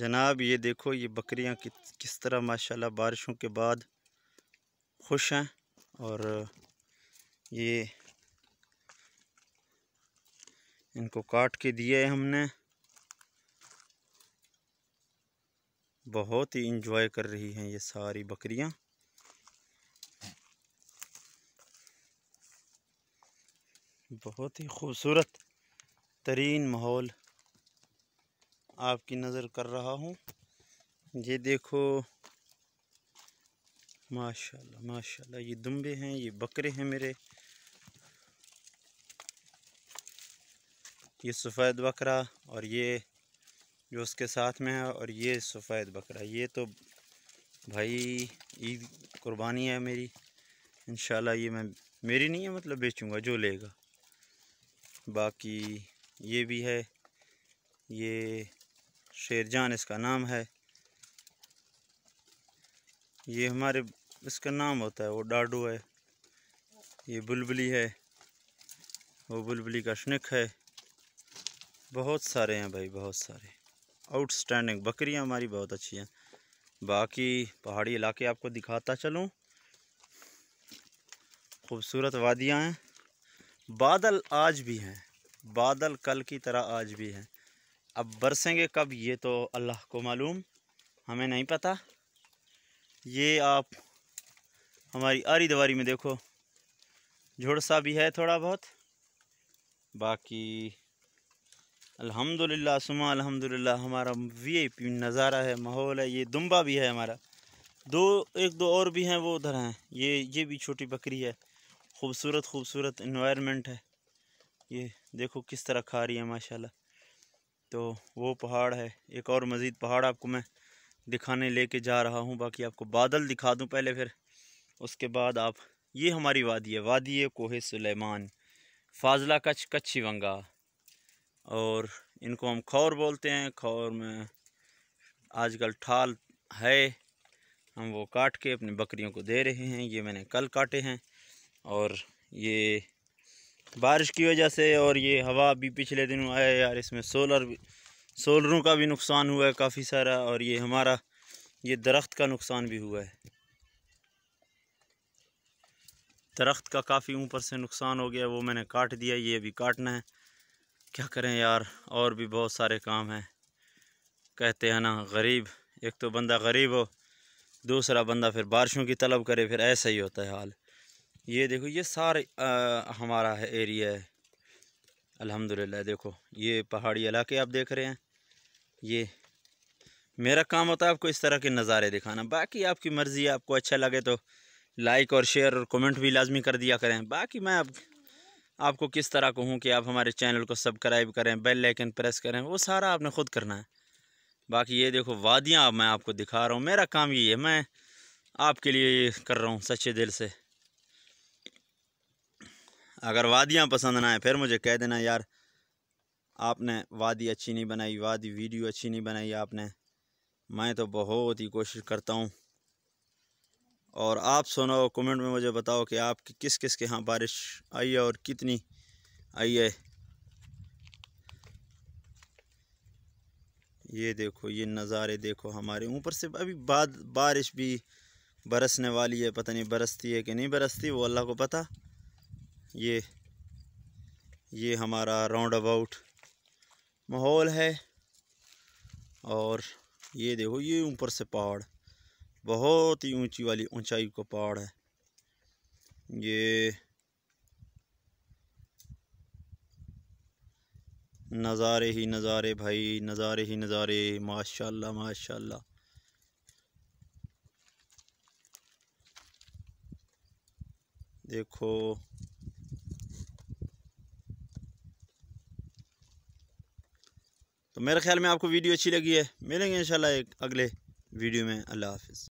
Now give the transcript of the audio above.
जनाब ये देखो ये बकरियां कि, किस तरह माशाल्लाह बारिशों के बाद खुश हैं और ये इनको काट के दिया है हमने बहुत ही इंजॉय कर रही हैं ये सारी बकरियां बहुत ही खूबसूरत तरीन माहौल आपकी नज़र कर रहा हूँ ये देखो माशाल्लाह माशाल्लाह ये दुम्बे हैं ये बकरे हैं मेरे ये सफ़ेद बकरा और ये जो उसके साथ में है और ये सफ़ेद बकरा ये तो भाई ईद कुर्बानी है मेरी इन ये मैं मेरी नहीं है मतलब बेचूंगा जो लेगा बाकी ये भी है ये शेरजान इसका नाम है ये हमारे इसका नाम होता है वो डाडू है ये बुलबुली है वो बुलबुली का शनिक है बहुत सारे हैं भाई बहुत सारे आउटस्टैंडिंग बकरियां हमारी बहुत अच्छी हैं बाकी पहाड़ी इलाके आपको दिखाता चलूं खूबसूरत वादियां हैं बादल आज भी हैं बादल कल की तरह आज भी हैं अब बरसेंगे कब ये तो अल्लाह को मालूम हमें नहीं पता ये आप हमारी आरी दवारी में देखो झुड़सा भी है थोड़ा बहुत बाकी अल्हम्दुलिल्लाह सुमा अल्हम्दुलिल्लाह हमारा वीआईपी नज़ारा है माहौल है ये दुम्बा भी है हमारा दो एक दो और भी हैं वो उधर हैं ये ये भी छोटी बकरी है खूबसूरत खूबसूरत इन्वायरमेंट है ये देखो किस तरह खा रही है माशाल्लाह तो वो पहाड़ है एक और मज़ीद पहाड़ आपको मैं दिखाने लेके जा रहा हूँ बाकी आपको बादल दिखा दूँ पहले फिर उसके बाद आप ये हमारी वादी है वादी कोहे सुलेमान फाजला कच्छ कच्ची वंगा और इनको हम खौर बोलते हैं खौर में आजकल ठाल है हम वो काट के अपनी बकरियों को दे रहे हैं ये मैंने कल काटे हैं और ये बारिश की वजह से और ये हवा भी पिछले दिन आया यार इसमें सोलर सोलरों का भी नुकसान हुआ है काफ़ी सारा और ये हमारा ये दरख्त का नुकसान भी हुआ है दरख्त का काफ़ी ऊपर से नुकसान हो गया वो मैंने काट दिया ये अभी काटना है क्या करें यार और भी बहुत सारे काम हैं कहते हैं ना गरीब एक तो बंदा गरीब हो दूसरा बंदा फिर बारिशों की तलब करे फिर ऐसा ही होता है हाल ये देखो ये सारे आ, हमारा है एरिया है अल्हम्दुलिल्लाह देखो ये पहाड़ी इलाके आप देख रहे हैं ये मेरा काम होता है आपको इस तरह के नज़ारे दिखाना बाकी आपकी मर्ज़ी है आपको अच्छा लगे तो लाइक और शेयर और कमेंट भी लाजमी कर दिया करें बाकी मैं आप, आपको किस तरह कहूँ कि आप हमारे चैनल को सब्सक्राइब करें बेल लाइकन प्रेस करें वो सारा आपने ख़ुद करना है बाकी ये देखो वादियाँ मैं आपको दिखा रहा हूँ मेरा काम यही है मैं आपके लिए कर रहा हूँ सच्चे दिल से अगर वादियाँ पसंद ना आए फिर मुझे कह देना यार आपने वादी अच्छी नहीं बनाई वादी वीडियो अच्छी नहीं बनाई आपने मैं तो बहुत ही कोशिश करता हूँ और आप सुनो कमेंट में मुझे बताओ कि आपकी किस किस के यहाँ बारिश आई है और कितनी आई है ये देखो ये नज़ारे देखो हमारे ऊपर से अभी बाद बारिश भी बरसने वाली है पता नहीं बरसती है कि नहीं बरसती वो अल्लाह को पता ये ये हमारा राउंड अबाउट माहौल है और ये देखो ये ऊपर से पहाड़ बहुत ही ऊंची वाली ऊंचाई का पहाड़ है ये नज़ारे ही नज़ारे भाई नज़ारे ही नज़ारे माशाल्लाह माशाल्लाह देखो तो मेरे ख्याल में आपको वीडियो अच्छी लगी है मिलेंगे इंशाल्लाह एक अगले वीडियो में अल्लाह हाफिज़